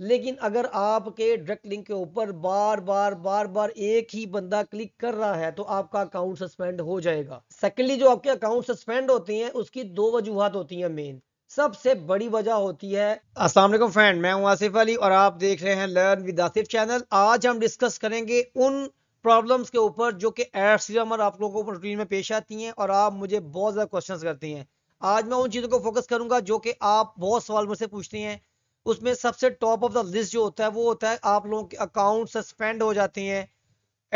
लेकिन अगर आपके डायरेक्ट लिंक के ऊपर बार बार बार बार एक ही बंदा क्लिक कर रहा है तो आपका अकाउंट सस्पेंड हो जाएगा सेकेंडली जो आपके अकाउंट सस्पेंड होते हैं उसकी दो वजूहत होती हैं मेन सबसे बड़ी वजह होती है असलम फ्रेंड मैं हूं आसिफ अली और आप देख रहे हैं लर्न विद आसिफ चैनल आज हम डिस्कस करेंगे उन प्रॉब्लम्स के ऊपर जो कि एड्स आप लोगों को रूटीन में पेश आती हैं और आप मुझे बहुत ज़्यादा क्वेश्चन करते हैं आज मैं उन चीज़ों को फोकस करूंगा जो कि आप बहुत सवाल मुझसे पूछते हैं उसमें सबसे टॉप ऑफ द लिस्ट जो होता है वो होता है आप लोगों के अकाउंट सस्पेंड हो जाते हैं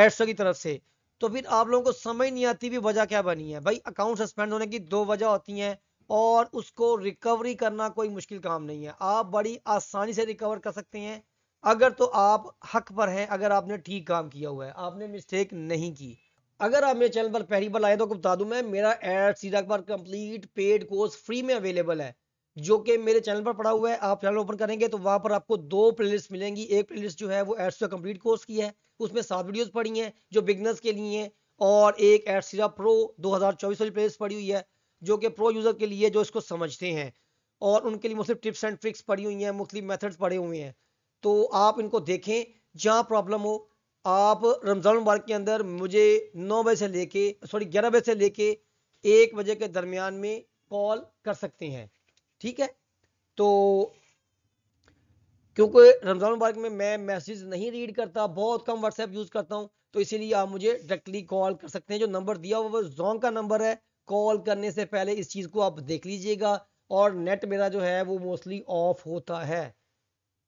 एड्सो की तरफ से तो फिर आप लोगों को समझ नहीं आती भी वजह क्या बनी है भाई अकाउंट सस्पेंड होने की दो वजह होती हैं और उसको रिकवरी करना कोई मुश्किल काम नहीं है आप बड़ी आसानी से रिकवर कर सकते हैं अगर तो आप हक पर हैं अगर आपने ठीक काम किया हुआ है आपने मिस्टेक नहीं की अगर आप मेरे चैनल पर पहली बार आए तो बता दूं मैं मेरा एड सीधा पर कंप्लीट पेड कोर्स फ्री में अवेलेबल है जो कि मेरे चैनल पर पड़ा हुआ है आप चैनल ओपन करेंगे तो वहां पर आपको दो प्लेलिस्ट मिलेंगी एक प्लेलिस्ट जो है वो एड्स का कंप्लीट कोर्स की है उसमें सात वीडियोस पड़ी हैं जो बिगनर्स के लिए हैं और एक एडसीरा प्रो 2024 वाली प्लेलिस्ट पड़ी हुई है जो कि प्रो यूजर के लिए जो इसको समझते हैं और उनके लिए मुख्य टिप्स एंड ट्रिक्स पड़ी हुई हैं मुख्तलिफ मेथड्स पड़े हुए हैं तो आप इनको देखें जहाँ प्रॉब्लम हो आप रमज़ान मुबारक के अंदर मुझे नौ बजे से लेके सॉरी ग्यारह बजे से लेके एक बजे के दरमियान में कॉल कर सकते हैं ठीक है तो क्योंकि रमज़ान मुबारक में मैं मैसेज नहीं रीड करता बहुत कम व्हाट्सएप यूज़ करता हूं तो इसीलिए आप मुझे डायरेक्टली कॉल कर सकते हैं जो नंबर दिया हुआ वो जोंग का नंबर है कॉल करने से पहले इस चीज़ को आप देख लीजिएगा और नेट मेरा जो है वो मोस्टली ऑफ होता है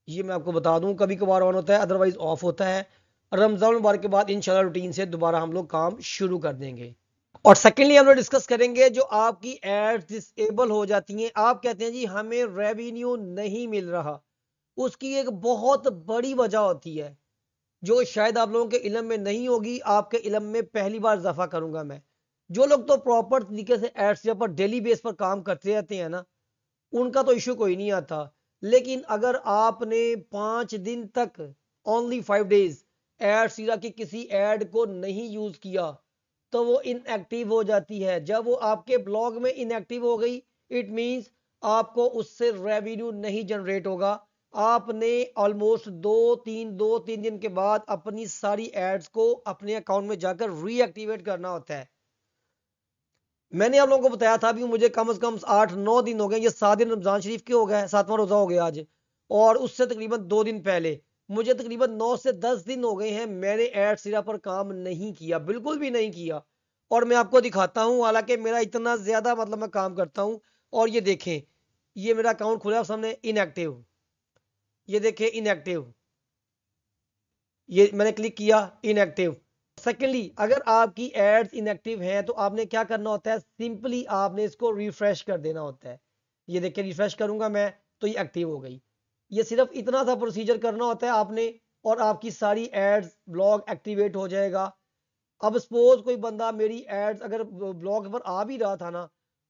ये मैं आपको बता दूं कभी कभार ऑन होता है अदरवाइज ऑफ होता है रमज़ान मुबारक के बाद इनशाला रूटीन से दोबारा हम लोग काम शुरू कर देंगे और सेकेंडली हम लोग डिस्कस करेंगे जो आपकी एड्स डिसेबल हो जाती हैं आप कहते हैं जी हमें रेवेन्यू नहीं मिल रहा उसकी एक बहुत बड़ी वजह होती है जो शायद आप लोगों के इलम में नहीं होगी आपके इलम में पहली बार इजाफा करूंगा मैं जो लोग तो प्रॉपर तरीके से एड्स पर डेली बेस पर काम करते रहते हैं ना उनका तो इशू कोई नहीं आता लेकिन अगर आपने पांच दिन तक ओनली फाइव डेज एड सीरा की किसी एड को नहीं यूज़ किया तो वो इनएक्टिव हो जाती है जब वो आपके ब्लॉग में इनएक्टिव हो गई इट मींस आपको उससे रेवेन्यू नहीं जनरेट होगा आपने ऑलमोस्ट दो तीन दो तीन दिन के बाद अपनी सारी एड्स को अपने अकाउंट में जाकर रीएक्टिवेट करना होता है मैंने आप लोगों को बताया था भी मुझे कम से कम आठ नौ दिन हो गए ये सात दिन रमजान शरीफ के हो गए सातवां रोजा हो गया आज और उससे तकरीबन दो दिन पहले मुझे तकरीबन नौ से दस दिन हो गए हैं मैंने एड सिरा पर काम नहीं किया बिल्कुल भी नहीं किया और मैं आपको दिखाता हूँ हालांकि मेरा इतना ज़्यादा मतलब मैं काम करता हूँ और ये देखें ये मेरा अकाउंट खुला सामने इनएक्टिव ये देखें इनएक्टिव ये मैंने क्लिक किया इनएक्टिव सेकेंडली अगर आपकी एड्स इनएक्टिव हैं तो आपने क्या करना होता है सिंपली आपने इसको रिफ्रेश कर देना होता है ये देखें रिफ्रेश करूंगा मैं तो ये एक्टिव हो गई ये सिर्फ इतना सा प्रोसीजर करना होता है आपने और आपकी सारी एड्स ब्लॉग एक्टिवेट हो जाएगा अब सपोज कोई बंदा मेरी एड्स अगर ब्लॉग पर आ भी रहा था ना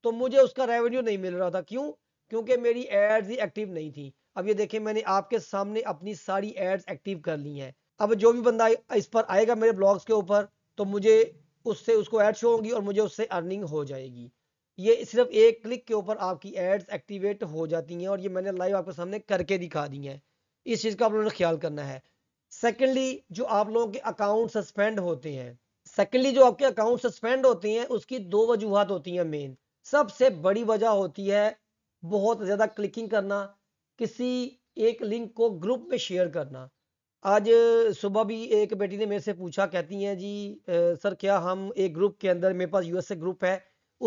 तो मुझे उसका रेवेन्यू नहीं मिल रहा था क्यों क्योंकि मेरी एड्स ही एक्टिव नहीं थी अब ये देखें मैंने आपके सामने अपनी सारी एड्स एक्टिव कर ली हैं अब जो भी बंदा इस पर आएगा मेरे ब्लॉग्स के ऊपर तो मुझे उससे उसको एड्स शो होगी और मुझे उससे अर्निंग हो जाएगी ये सिर्फ एक क्लिक के ऊपर आपकी एड्स एक्टिवेट हो जाती हैं और ये मैंने लाइव आपके सामने करके दिखा दी है इस चीज़ का आप लोगों ने ख्याल करना है सेकेंडली जो आप लोगों के अकाउंट सस्पेंड होते हैं सेकेंडली जो आपके अकाउंट सस्पेंड होते हैं उसकी दो वजूहत होती हैं मेन सबसे बड़ी वजह होती है बहुत ज़्यादा क्लिकिंग करना किसी एक लिंक को ग्रुप में शेयर करना आज सुबह भी एक बेटी ने मेरे से पूछा कहती हैं जी सर क्या हम एक ग्रुप के अंदर मेरे पास यूएसए ग्रुप है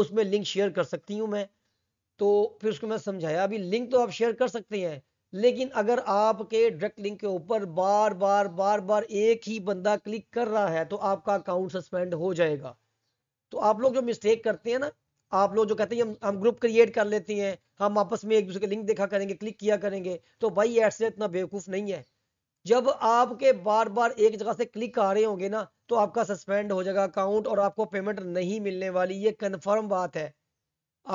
उसमें लिंक शेयर कर सकती हूँ मैं तो फिर उसको मैं समझाया अभी लिंक तो आप शेयर कर सकते हैं लेकिन अगर आपके डायरेक्ट लिंक के ऊपर बार बार बार बार एक ही बंदा क्लिक कर रहा है तो आपका अकाउंट सस्पेंड हो जाएगा तो आप लोग जो मिस्टेक करते हैं ना आप लोग जो कहते हैं हम हम ग्रुप क्रिएट कर लेते हैं हम आपस में एक दूसरे के लिंक देखा करेंगे क्लिक किया करेंगे तो भाई एड्स इतना बेवकूफ़ नहीं है जब आपके बार बार एक जगह से क्लिक आ रहे होंगे ना तो आपका सस्पेंड हो जाएगा अकाउंट और आपको पेमेंट नहीं मिलने वाली ये कन्फर्म बात है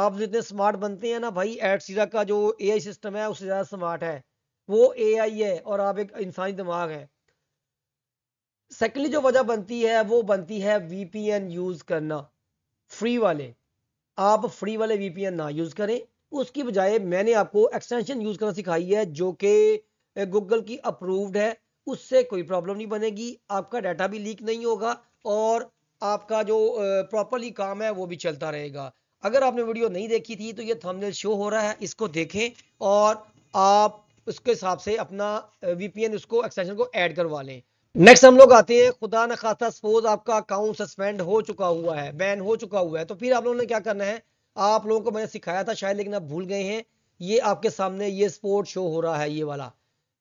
आप जितने स्मार्ट बनते हैं ना भाई एडसीरा का जो ए सिस्टम है उससे ज़्यादा स्मार्ट है वो ए है और आप एक इंसानी दिमाग है सेकेंडली जो वजह बनती है वो बनती है वीपीएन यूज़ करना फ्री वाले आप फ्री वाले वीपीएन ना यूज़ करें उसकी बजाय मैंने आपको एक्सटेंशन यूज़ करना सिखाई है जो कि गूगल की अप्रूव्ड है उससे कोई प्रॉब्लम नहीं बनेगी आपका डाटा भी लीक नहीं होगा और आपका जो प्रॉपरली काम है वो भी चलता रहेगा अगर आपने वीडियो नहीं देखी थी तो ये थंबनेल शो हो रहा है इसको देखें और आप उसके हिसाब से अपना वीपीएन उसको एक्सटेंशन को ऐड करवा लें नेक्स्ट हम लोग आते हैं खुदा न खासा सपोज आपका अकाउंट सस्पेंड हो चुका हुआ है बैन हो चुका हुआ है तो फिर आप लोगों ने क्या करना है आप लोगों को मैंने सिखाया था शायद लेकिन आप भूल गए हैं ये आपके सामने ये स्पोर्ट शो हो रहा है ये वाला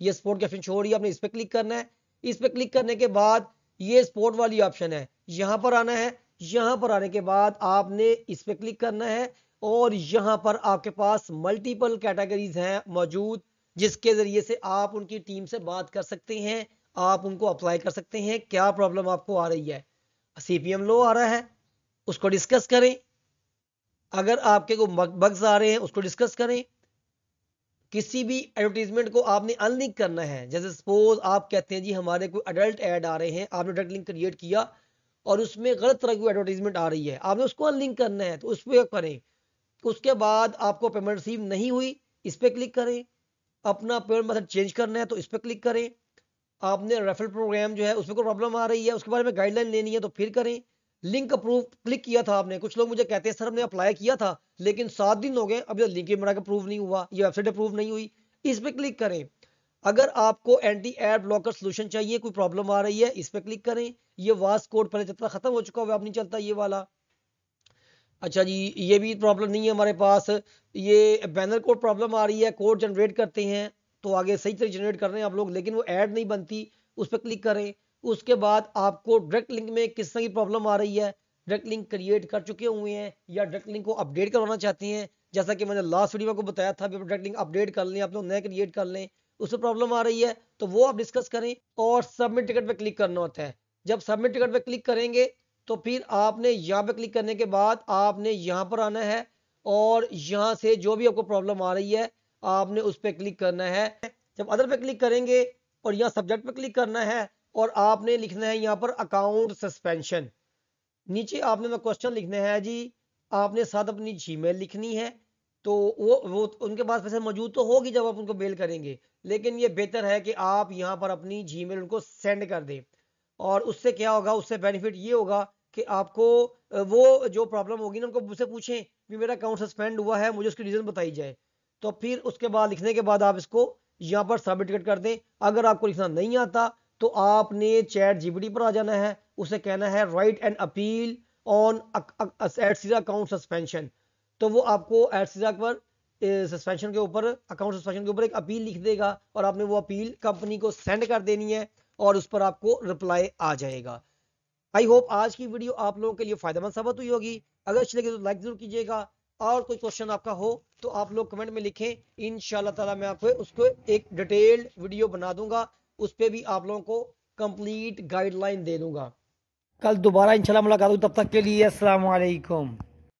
ये स्पोर्ट की ऑप्शन छोड़ रही है आपने इस पर क्लिक करना है इस पर क्लिक करने के बाद ये स्पोर्ट वाली ऑप्शन है यहाँ पर आना है यहाँ पर आने के बाद आपने इस पर क्लिक करना है और यहाँ पर आपके पास मल्टीपल कैटेगरीज हैं मौजूद जिसके ज़रिए से आप उनकी टीम से बात कर सकते हैं आप उनको अप्लाई कर सकते हैं क्या प्रॉब्लम आपको आ रही है सीपीएम लो आ रहा है उसको डिस्कस करें अगर आपके को बग्स आ रहे हैं उसको डिस्कस करें किसी भी एडवर्टीजमेंट को आपने अनलिंक करना है जैसे सपोज आप कहते हैं जी हमारे कोई अडल्ट एड आ रहे हैं आपने डायरेक्ट लिंक क्रिएट किया और उसमें गलत तरह की एडवर्टीजमेंट आ रही है आपने उसको अनलिंक करना है तो उस पर करें तो उसके बाद आपको पेमेंट रिसीव नहीं हुई इस पर क्लिक करें अपना पेमेंट मतलब चेंज करना है तो इस पर क्लिक करें आपने रेफरल प्रोग्राम जो है उसमें कोई प्रॉब्लम आ रही है उसके बारे में गाइडलाइन लेनी है तो फिर करें लिंक अप्रूव क्लिक किया था आपने कुछ लोग मुझे कहते हैं सर हमने अप्लाई किया था लेकिन सात दिन हो गए अभी तक लिंक मेरा अप्रूव नहीं हुआ ये वेबसाइट अप्रूव नहीं हुई इस पर क्लिक करें अगर आपको एंटी एड ब्लॉकर सोल्यूशन चाहिए कोई प्रॉब्लम आ रही है इस पर क्लिक करें ये वास कोड पहले जितना खत्म हो चुका हुआ अब नहीं चलता ये वाला अच्छा जी ये भी प्रॉब्लम नहीं है हमारे पास ये बैनर कोड प्रॉब्लम आ रही है कोड जनरेट करते हैं तो आगे सही तरह जनरेट कर रहे हैं आप लोग लेकिन वो एड नहीं बनती उस पर क्लिक करें उसके बाद आपको डायरेक्ट लिंक में किस तरह की प्रॉब्लम आ रही है डायरेक्ट लिंक क्रिएट कर चुके हुए हैं या डायरेक्ट लिंक को अपडेट करवाना चाहते हैं जैसा कि मैंने लास्ट वीडियो को बताया था डायरेक्ट लिंक अपडेट कर लें आप लोग नया क्रिएट कर लें उससे प्रॉब्लम आ रही है तो वो आप डिस्कस करें और सबमिट टिकट पर क्लिक करना होता है जब सबमिट टिकट पर क्लिक करेंगे तो फिर आपने यहाँ पर क्लिक करने के बाद आपने यहाँ पर आना है और यहाँ से जो भी आपको प्रॉब्लम आ रही है आपने उस पर क्लिक करना है जब अदर पर क्लिक करेंगे और यहाँ सब्जेक्ट पर क्लिक करना है और आपने लिखना है यहाँ पर अकाउंट सस्पेंशन नीचे आपने क्वेश्चन लिखना है जी आपने साथ अपनी जीमेल लिखनी है तो वो वो उनके पास पैसे मौजूद तो होगी जब आप उनको मेल करेंगे लेकिन ये बेहतर है कि आप यहाँ पर अपनी जीमेल उनको सेंड कर दें और उससे क्या होगा उससे बेनिफिट ये होगा कि आपको वो जो प्रॉब्लम होगी ना उनको मुझसे पूछें कि मेरा अकाउंट सस्पेंड हुआ है मुझे उसकी रीज़न बताई जाए तो फिर उसके बाद लिखने के बाद आप इसको यहाँ पर सबमिट कर दें अगर आपको लिखना नहीं आता तो आपने चैट जीपीटी पर आ जाना है उसे कहना है राइट एंड अपील ऑन एडसीजा अकाउंट सस्पेंशन तो वो आपको एडसीजा पर सस्पेंशन के ऊपर अकाउंट सस्पेंशन के ऊपर एक अपील लिख देगा और आपने वो अपील कंपनी को सेंड कर देनी है और उस पर आपको रिप्लाई आ जाएगा आई होप आज की वीडियो आप लोगों के लिए फायदेमंद साबित हुई होगी अगर अच्छी लगे तो लाइक जरूर कीजिएगा और कोई क्वेश्चन आपका हो तो आप लोग कमेंट में लिखें इन ताला मैं आपको उसको एक डिटेल्ड वीडियो बना दूंगा उस पर भी आप लोगों को कंप्लीट गाइडलाइन दे दूंगा कल दोबारा इंशाल्लाह मुलाकात होगी तब तक के लिए अस्सलाम वालेकुम